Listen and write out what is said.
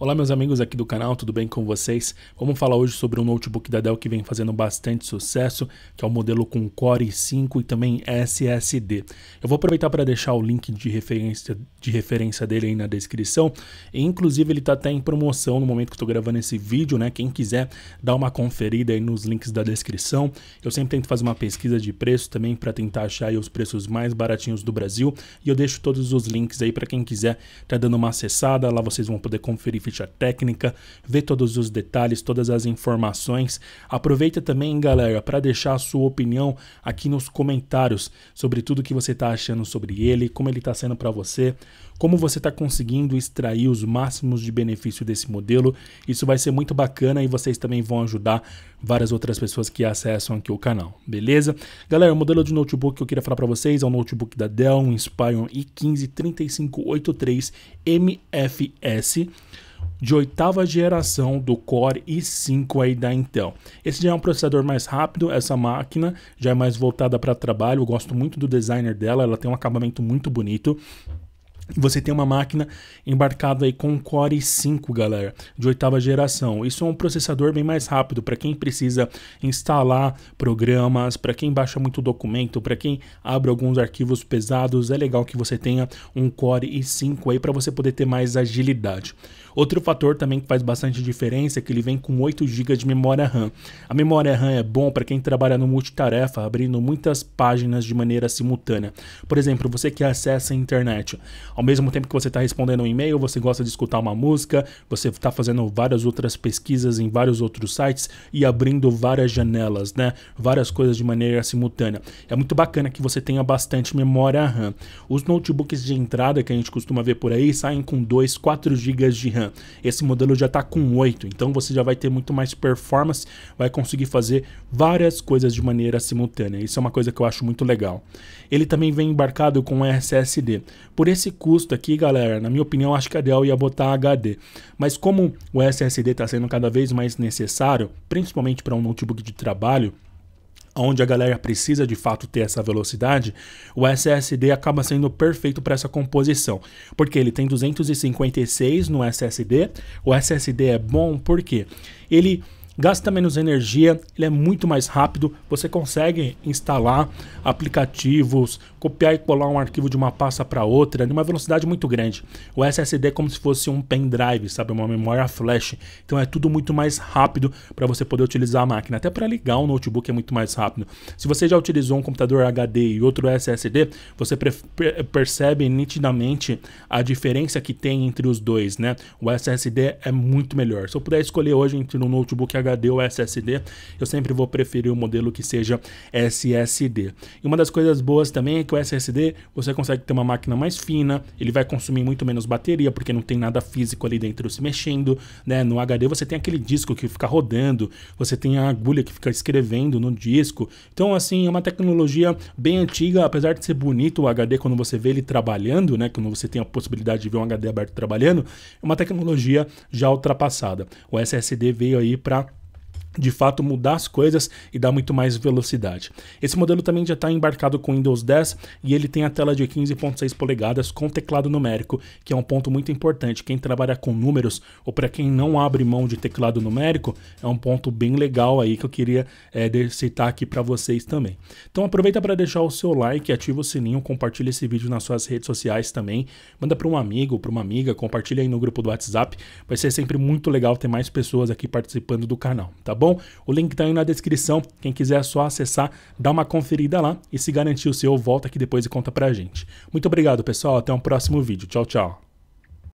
Olá meus amigos aqui do canal, tudo bem com vocês? Vamos falar hoje sobre um notebook da Dell que vem fazendo bastante sucesso, que é o um modelo com Core i5 e também SSD. Eu vou aproveitar para deixar o link de referência, de referência dele aí na descrição, e inclusive ele está até em promoção no momento que estou gravando esse vídeo, né? Quem quiser dá uma conferida aí nos links da descrição. Eu sempre tento fazer uma pesquisa de preço também para tentar achar os preços mais baratinhos do Brasil, e eu deixo todos os links aí para quem quiser tá dando uma acessada, lá vocês vão poder conferir ficha técnica, ver todos os detalhes, todas as informações. Aproveita também, galera, para deixar a sua opinião aqui nos comentários sobre tudo que você está achando sobre ele, como ele está sendo para você, como você está conseguindo extrair os máximos de benefício desse modelo. Isso vai ser muito bacana e vocês também vão ajudar várias outras pessoas que acessam aqui o canal, beleza? Galera, o modelo de notebook que eu queria falar para vocês é o notebook da Dell, um Inspiron i15 3583 MFS de oitava geração do Core i5 aí da Intel. Esse já é um processador mais rápido, essa máquina já é mais voltada para trabalho, eu gosto muito do designer dela, ela tem um acabamento muito bonito. Você tem uma máquina embarcada aí com um Core 5, galera, de oitava geração. Isso é um processador bem mais rápido para quem precisa instalar programas, para quem baixa muito documento, para quem abre alguns arquivos pesados. É legal que você tenha um Core i5 aí para você poder ter mais agilidade. Outro fator também que faz bastante diferença é que ele vem com 8 GB de memória RAM. A memória RAM é bom para quem trabalha no multitarefa, abrindo muitas páginas de maneira simultânea. Por exemplo, você que acessa a internet ao mesmo tempo que você está respondendo um e-mail, você gosta de escutar uma música, você está fazendo várias outras pesquisas em vários outros sites e abrindo várias janelas, né? Várias coisas de maneira simultânea. É muito bacana que você tenha bastante memória RAM. Os notebooks de entrada que a gente costuma ver por aí saem com 2, 4 GB de RAM. Esse modelo já está com 8, então você já vai ter muito mais performance, vai conseguir fazer várias coisas de maneira simultânea. Isso é uma coisa que eu acho muito legal. Ele também vem embarcado com SSD. Por esse custo, custo aqui, galera, na minha opinião, acho que a Dell ia botar HD. Mas como o SSD está sendo cada vez mais necessário, principalmente para um notebook de trabalho, onde a galera precisa de fato ter essa velocidade, o SSD acaba sendo perfeito para essa composição, porque ele tem 256 no SSD. O SSD é bom porque ele gasta menos energia, ele é muito mais rápido, você consegue instalar aplicativos, copiar e colar um arquivo de uma pasta para outra numa velocidade muito grande. O SSD é como se fosse um pendrive, sabe, uma memória flash. Então é tudo muito mais rápido para você poder utilizar a máquina, até para ligar um notebook é muito mais rápido. Se você já utilizou um computador HD e outro SSD, você percebe nitidamente a diferença que tem entre os dois, né? O SSD é muito melhor. Se eu puder escolher hoje entre um notebook HD HD ou SSD, eu sempre vou preferir o um modelo que seja SSD. E uma das coisas boas também é que o SSD você consegue ter uma máquina mais fina, ele vai consumir muito menos bateria, porque não tem nada físico ali dentro se mexendo, né? No HD você tem aquele disco que fica rodando, você tem a agulha que fica escrevendo no disco. Então, assim, é uma tecnologia bem antiga, apesar de ser bonito o HD quando você vê ele trabalhando, né? Quando você tem a possibilidade de ver um HD aberto trabalhando, é uma tecnologia já ultrapassada. O SSD veio aí para de fato mudar as coisas e dar muito mais velocidade. Esse modelo também já está embarcado com Windows 10 e ele tem a tela de 15.6 polegadas com teclado numérico, que é um ponto muito importante. Quem trabalha com números ou para quem não abre mão de teclado numérico, é um ponto bem legal aí que eu queria é, citar aqui para vocês também. Então aproveita para deixar o seu like, ativa o sininho, compartilha esse vídeo nas suas redes sociais também, manda para um amigo, para uma amiga, compartilha aí no grupo do WhatsApp. Vai ser sempre muito legal ter mais pessoas aqui participando do canal, tá bom? bom? O link tá aí na descrição. Quem quiser é só acessar, dá uma conferida lá e se garantir o seu, volta aqui depois e conta pra gente. Muito obrigado, pessoal. Até um próximo vídeo. Tchau, tchau.